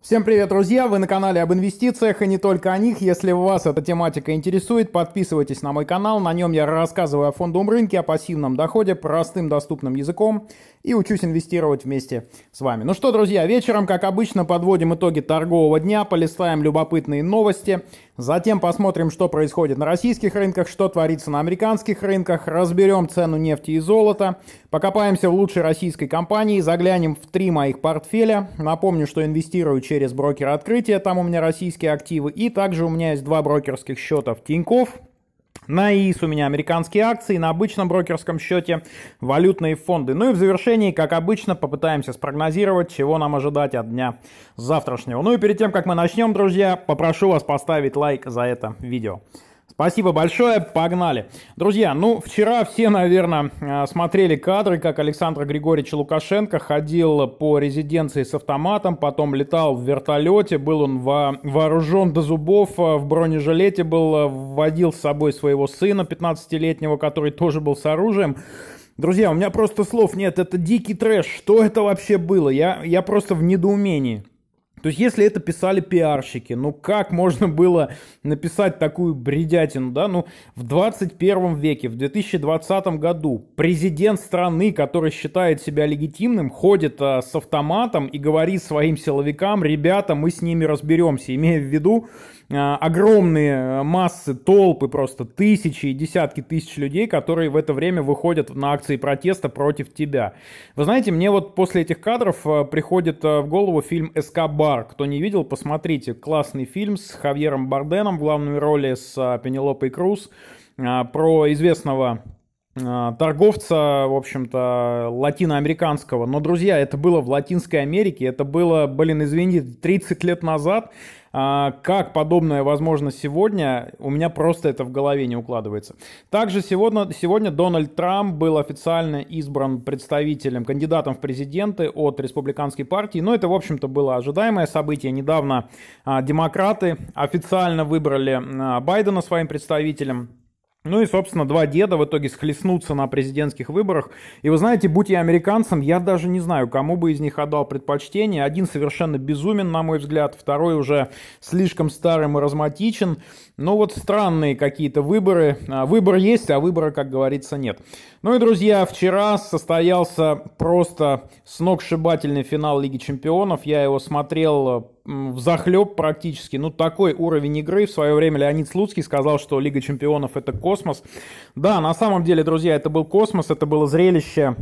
Всем привет, друзья! Вы на канале об инвестициях и не только о них. Если вас эта тематика интересует, подписывайтесь на мой канал. На нем я рассказываю о фондовом рынке, о пассивном доходе, простым доступным языком и учусь инвестировать вместе с вами. Ну что, друзья, вечером, как обычно, подводим итоги торгового дня, полистаем любопытные новости, Затем посмотрим, что происходит на российских рынках, что творится на американских рынках, разберем цену нефти и золота, покопаемся в лучшей российской компании, заглянем в три моих портфеля. Напомню, что инвестирую через брокер открытия, там у меня российские активы, и также у меня есть два брокерских счета в Тинькофф, на ИИС у меня американские акции, на обычном брокерском счете валютные фонды. Ну и в завершении, как обычно, попытаемся спрогнозировать, чего нам ожидать от дня завтрашнего. Ну и перед тем, как мы начнем, друзья, попрошу вас поставить лайк за это видео. Спасибо большое, погнали. Друзья, ну, вчера все, наверное, э, смотрели кадры, как Александр Григорьевич Лукашенко ходил по резиденции с автоматом, потом летал в вертолете, был он во вооружен до зубов, э, в бронежилете был, вводил э, с собой своего сына 15-летнего, который тоже был с оружием. Друзья, у меня просто слов нет, это дикий трэш, что это вообще было? Я, я просто в недоумении. То есть, если это писали пиарщики, ну как можно было написать такую бредятину, да? Ну, в 21 веке, в 2020 году президент страны, который считает себя легитимным, ходит а, с автоматом и говорит своим силовикам, ребята, мы с ними разберемся, имея в виду, а, огромные э, массы, толпы, просто тысячи и десятки тысяч людей, которые в это время выходят на акции протеста против тебя. Вы знаете, мне вот после этих кадров э, приходит э, в голову фильм «Эскобар». Кто не видел, посмотрите. Классный фильм с Хавьером Барденом в главной роли, с Пенелопой Круз про известного а, торговца, в общем-то, латиноамериканского. Но, друзья, это было в Латинской Америке, это было, блин, извините, 30 лет назад. А, как подобное возможно сегодня, у меня просто это в голове не укладывается. Также сегодня, сегодня Дональд Трамп был официально избран представителем, кандидатом в президенты от республиканской партии. Но это, в общем-то, было ожидаемое событие. Недавно а, демократы официально выбрали Байдена своим представителем ну и, собственно, два деда в итоге схлестнутся на президентских выборах. И вы знаете, будь я американцем, я даже не знаю, кому бы из них отдал предпочтение. Один совершенно безумен, на мой взгляд, второй уже слишком старым и разматичен. Но вот странные какие-то выборы. А, выбор есть, а выбора, как говорится, нет. Ну и, друзья, вчера состоялся просто сногсшибательный финал Лиги Чемпионов. Я его смотрел в захлеб практически. Ну, такой уровень игры. В свое время Леонид Слуцкий сказал, что Лига Чемпионов – это космос. Да, на самом деле, друзья, это был космос, это было зрелище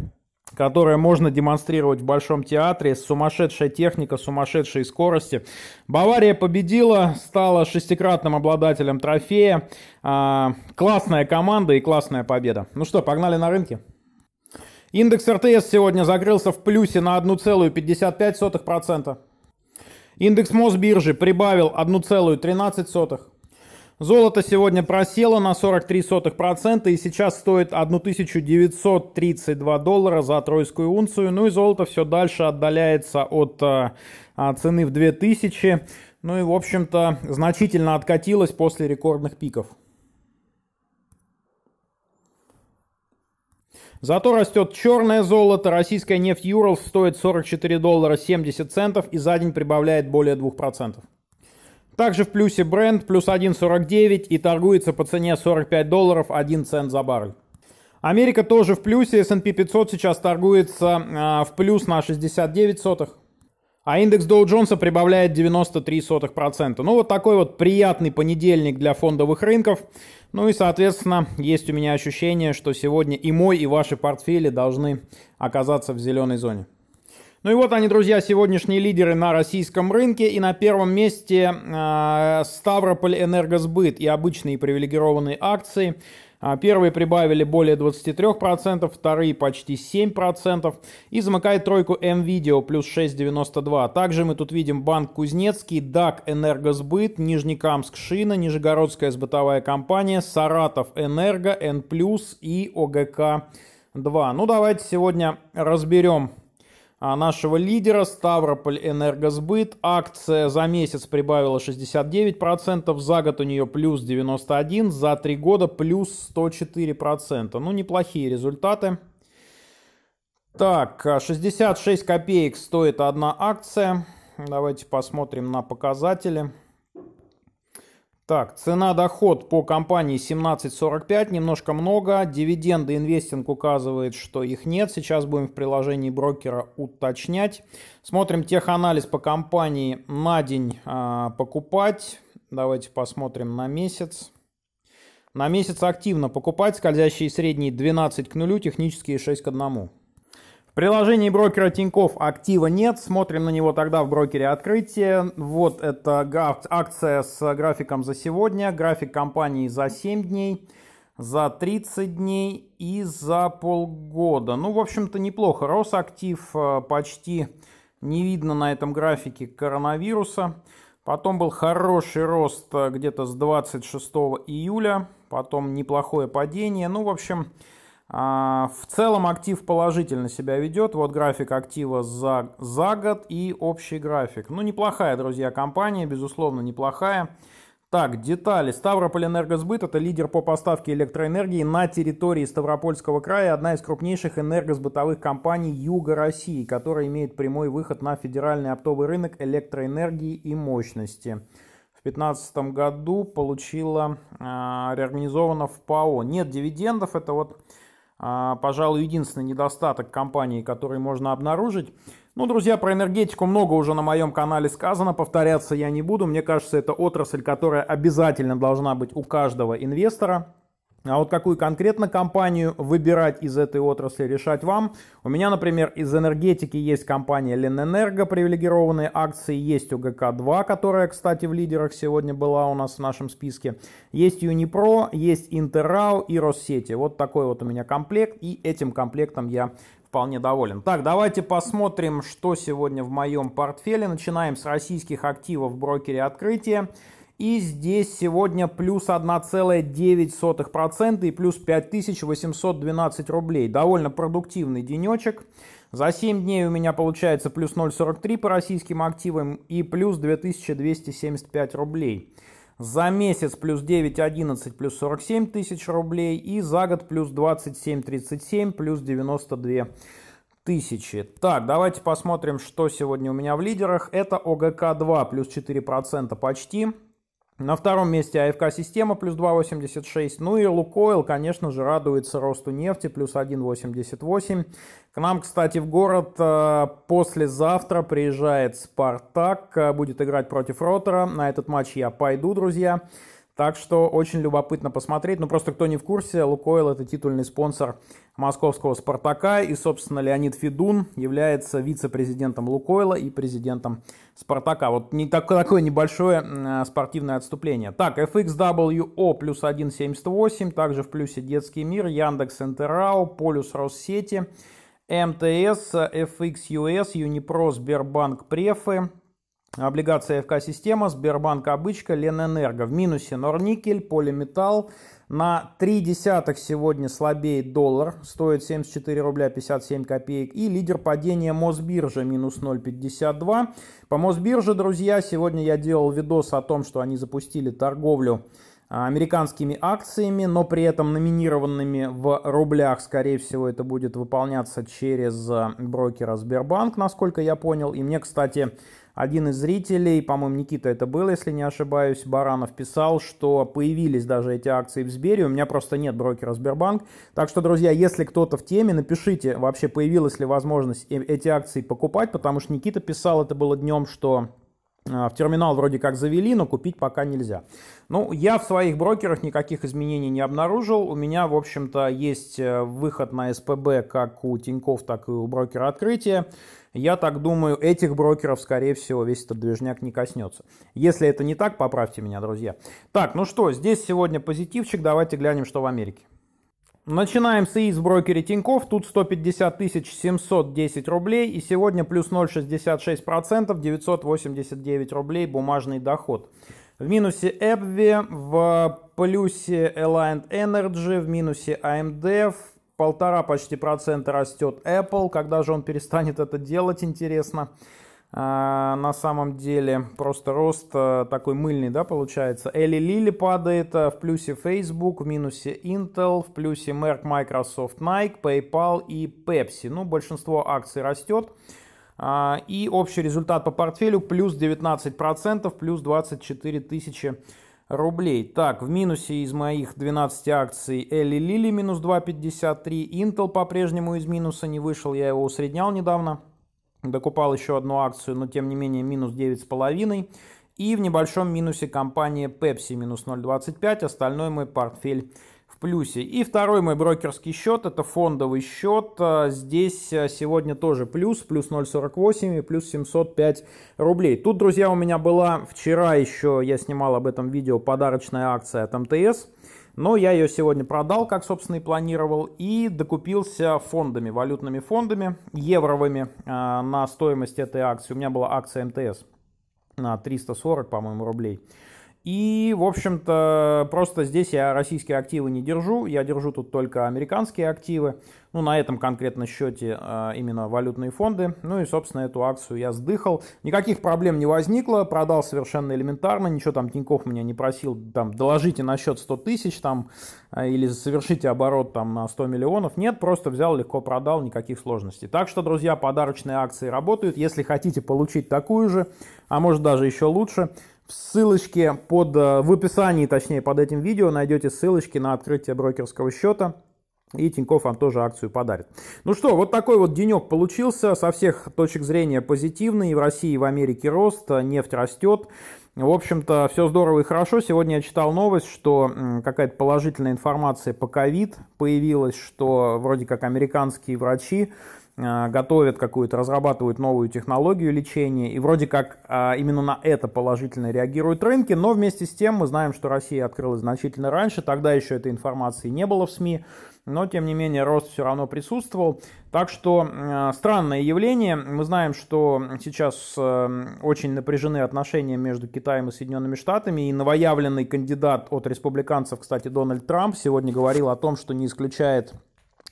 которое можно демонстрировать в Большом театре. Сумасшедшая техника, сумасшедшие скорости. Бавария победила, стала шестикратным обладателем трофея. А, классная команда и классная победа. Ну что, погнали на рынки. Индекс РТС сегодня закрылся в плюсе на 1,55%. Индекс Мосбиржи прибавил 1,13. Золото сегодня просело на 43% и сейчас стоит 1932 доллара за тройскую унцию. Ну и золото все дальше отдаляется от э, а, цены в 2000. Ну и, в общем-то, значительно откатилось после рекордных пиков. Зато растет черное золото, российская нефть Юралс стоит 44 доллара 70 центов и за день прибавляет более 2%. Также в плюсе бренд плюс 1,49 и торгуется по цене 45 долларов 1 цент за баррель. Америка тоже в плюсе, S&P 500 сейчас торгуется э, в плюс на 69 сотых а индекс Dow Джонса прибавляет 93%. Ну вот такой вот приятный понедельник для фондовых рынков. Ну и, соответственно, есть у меня ощущение, что сегодня и мой, и ваши портфели должны оказаться в зеленой зоне. Ну и вот они, друзья, сегодняшние лидеры на российском рынке. И на первом месте э, Ставрополь Энергосбыт и обычные привилегированные акции – а, первые прибавили более 23%, вторые почти 7%. И замыкает тройку М-Видео плюс 6,92. Также мы тут видим Банк Кузнецкий, ДАК Энергосбыт, Нижнекамск Шина, Нижегородская сбытовая компания, Саратов Энерго, Н+, и ОГК 2. Ну давайте сегодня разберем а нашего лидера Ставрополь Энергосбыт. Акция за месяц прибавила 69%, за год у нее плюс 91%, за три года плюс 104%. Ну, неплохие результаты. Так, 66 а копеек стоит одна акция. Давайте посмотрим на показатели. Так, цена-доход по компании 17.45, немножко много. Дивиденды инвестинг указывает, что их нет. Сейчас будем в приложении брокера уточнять. Смотрим теханализ по компании на день а, покупать. Давайте посмотрим на месяц. На месяц активно покупать, скользящие средние 12 к нулю, технические 6 к 1. Приложений брокера Тиньков актива нет. Смотрим на него тогда в брокере открытия. Вот это акция с графиком за сегодня, график компании за 7 дней за 30 дней и за полгода. Ну, в общем-то, неплохо. актив э, почти не видно на этом графике коронавируса. Потом был хороший рост э, где-то с 26 июля. Потом неплохое падение. Ну, в общем, а, в целом актив положительно себя ведет. Вот график актива за, за год и общий график. Ну, неплохая, друзья, компания, безусловно, неплохая. Так, детали. Ставрополь-энергосбыт – это лидер по поставке электроэнергии на территории Ставропольского края, одна из крупнейших энергосбытовых компаний Юга России, которая имеет прямой выход на федеральный оптовый рынок электроэнергии и мощности. В 2015 году получила э, реорганизована в ПАО. Нет дивидендов, это вот а, пожалуй, единственный недостаток компании, который можно обнаружить. Ну, друзья, про энергетику много уже на моем канале сказано, повторяться я не буду. Мне кажется, это отрасль, которая обязательно должна быть у каждого инвестора. А вот какую конкретно компанию выбирать из этой отрасли, решать вам. У меня, например, из энергетики есть компания Ленэнерго, привилегированные акции, есть УГК-2, которая, кстати, в лидерах сегодня была у нас в нашем списке. Есть Юнипро, есть Интеррау и Россети. Вот такой вот у меня комплект, и этим комплектом я вполне доволен. Так, давайте посмотрим, что сегодня в моем портфеле. Начинаем с российских активов в брокере открытия. И здесь сегодня плюс 1,9% и плюс 5812 рублей. Довольно продуктивный денечек. За 7 дней у меня получается плюс 0,43 по российским активам и плюс 2275 рублей. За месяц плюс 9,11 плюс 47 тысяч рублей и за год плюс 27,37 плюс 92 тысячи. Так, давайте посмотрим, что сегодня у меня в лидерах. Это ОГК-2 плюс 4% почти. На втором месте АФК «Система» плюс 2,86. Ну и «Лукойл», конечно же, радуется росту нефти плюс 1,88. К нам, кстати, в город э, послезавтра приезжает «Спартак». Э, будет играть против «Ротора». На этот матч я пойду, друзья. Друзья. Так что очень любопытно посмотреть. Ну, просто кто не в курсе, «Лукойл» — это титульный спонсор московского «Спартака». И, собственно, Леонид Федун является вице-президентом «Лукойла» и президентом «Спартака». Вот не так, такое небольшое спортивное отступление. Так, FXWO плюс 1,78. Также в плюсе «Детский мир», Яндекс Интеррау, Полюс Россети, МТС, FXUS, Юнипро, Сбербанк, Префы, Облигация ФК-система, Сбербанк обычка, Ленэнерго. В минусе Норникель, Полиметалл. На 3 десятых сегодня слабее. доллар, стоит 74 рубля 57 копеек. И лидер падения Мосбиржа, минус 0,52. По Мосбирже, друзья, сегодня я делал видос о том, что они запустили торговлю а, американскими акциями, но при этом номинированными в рублях. Скорее всего, это будет выполняться через а, брокера Сбербанк, насколько я понял. И мне, кстати, один из зрителей, по-моему, Никита это был, если не ошибаюсь, Баранов писал, что появились даже эти акции в Сбере, у меня просто нет брокера Сбербанк. Так что, друзья, если кто-то в теме, напишите, вообще появилась ли возможность э, эти акции покупать, потому что Никита писал, это было днем, что а, в терминал вроде как завели, но купить пока нельзя. Ну, я в своих брокерах никаких изменений не обнаружил. У меня, в общем-то, есть э, выход на СПБ как у Тиньков, так и у брокера открытия. Я так думаю, этих брокеров, скорее всего, весь этот движняк не коснется. Если это не так, поправьте меня, друзья. Так, ну что, здесь сегодня позитивчик. Давайте глянем, что в Америке. Начинаем с ИИС в брокере Тиньков. Тут 150 710 рублей. И сегодня плюс 0,66%, 989 рублей бумажный доход. В минусе Эбви, в плюсе Alliant Energy, в минусе AMD, а в полтора почти процента растет Apple. Когда же он перестанет это делать, Интересно. А, на самом деле. Просто рост э, такой мыльный, да, получается. Элли Лили падает э, в плюсе Facebook, в минусе Intel, в плюсе Merck, Microsoft, Nike, PayPal и Pepsi. Ну, большинство акций растет. А, и общий результат по портфелю плюс 19%, плюс 24 тысячи рублей. Так, в минусе из моих 12 акций Элли Лили минус 2,53, Intel по-прежнему из минуса не вышел, я его усреднял недавно докупал еще одну акцию, но тем не менее минус 9,5. И в небольшом минусе компания Pepsi минус 0,25, остальной мой портфель в плюсе. И второй мой брокерский счет, это фондовый счет. А, здесь а, сегодня тоже плюс, плюс 0,48 и плюс 705 рублей. Тут, друзья, у меня была вчера еще, я снимал об этом видео, подарочная акция от МТС. Но я ее сегодня продал, как, собственно, и планировал, и докупился фондами, валютными фондами, евровыми а, на стоимость этой акции. У меня была акция МТС на 340, по-моему, рублей. И, в общем-то, просто здесь я российские активы не держу, я держу тут только американские активы, ну, на этом конкретно счете а, именно валютные фонды. Ну и, собственно, эту акцию я сдыхал. Никаких проблем не возникло, продал совершенно элементарно, ничего там Тиньков меня не просил, там, доложите на счет 100 тысяч, там, а, или совершите оборот, там, на 100 миллионов. Нет, просто взял, легко продал, никаких сложностей. Так что, друзья, подарочные акции работают. Если хотите получить такую же, а может даже еще лучше, в ссылочке под, э, в описании, точнее, под этим видео найдете ссылочки на открытие брокерского счета. И Тиньков вам тоже акцию подарит. Ну что, вот такой вот денек получился. Со всех точек зрения позитивный. в России, и в Америке рост. Э, нефть растет. В общем-то, все здорово и хорошо. Сегодня я читал новость, что какая-то положительная информация по ковид появилась, что вроде как американские врачи а, готовят какую-то, разрабатывают новую технологию лечения, и вроде как а, именно на это положительно реагируют рынки, но вместе с тем мы знаем, что Россия открылась значительно раньше, тогда еще этой информации не было в СМИ, но тем не менее рост все равно присутствовал. Так что э, странное явление. Мы знаем, что сейчас э, очень напряжены отношения между Китаем и Соединенными Штатами. И новоявленный кандидат от республиканцев, кстати, Дональд Трамп, сегодня говорил о том, что не исключает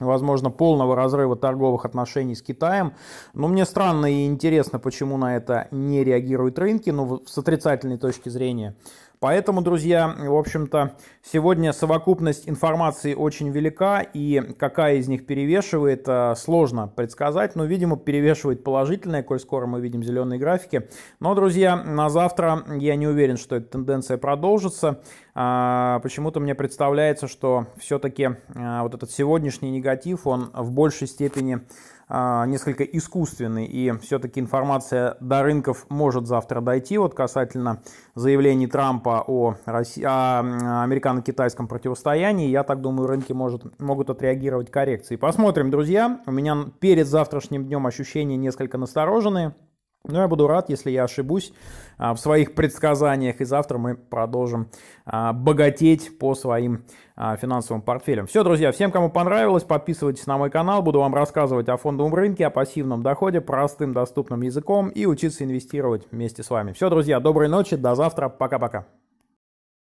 возможно, полного разрыва торговых отношений с Китаем. Но мне странно и интересно, почему на это не реагируют рынки, ну, с отрицательной точки зрения. Поэтому, друзья, в общем-то, сегодня совокупность информации очень велика, и какая из них перевешивает, э, сложно предсказать, но, видимо, перевешивает положительное, коль скоро мы видим зеленые графики. Но, друзья, на завтра я не уверен, что эта тенденция продолжится. А, почему-то мне представляется, что все-таки э, вот этот сегодняшний негатив, он в большей степени а, несколько искусственный, и все-таки информация до рынков может завтра дойти. Вот касательно заявлений Трампа о, Росси... о американо-китайском противостоянии, я так думаю, рынки может... могут отреагировать коррекцией. Посмотрим, друзья. У меня перед завтрашним днем ощущения несколько настороженные. Но я буду рад, если я ошибусь а, в своих предсказаниях, и завтра мы продолжим а, богатеть по своим а, финансовым портфелям. Все, друзья, всем, кому понравилось, подписывайтесь на мой канал, буду вам рассказывать о фондовом рынке, о пассивном доходе простым доступным языком и учиться инвестировать вместе с вами. Все, друзья, доброй ночи, до завтра, пока-пока.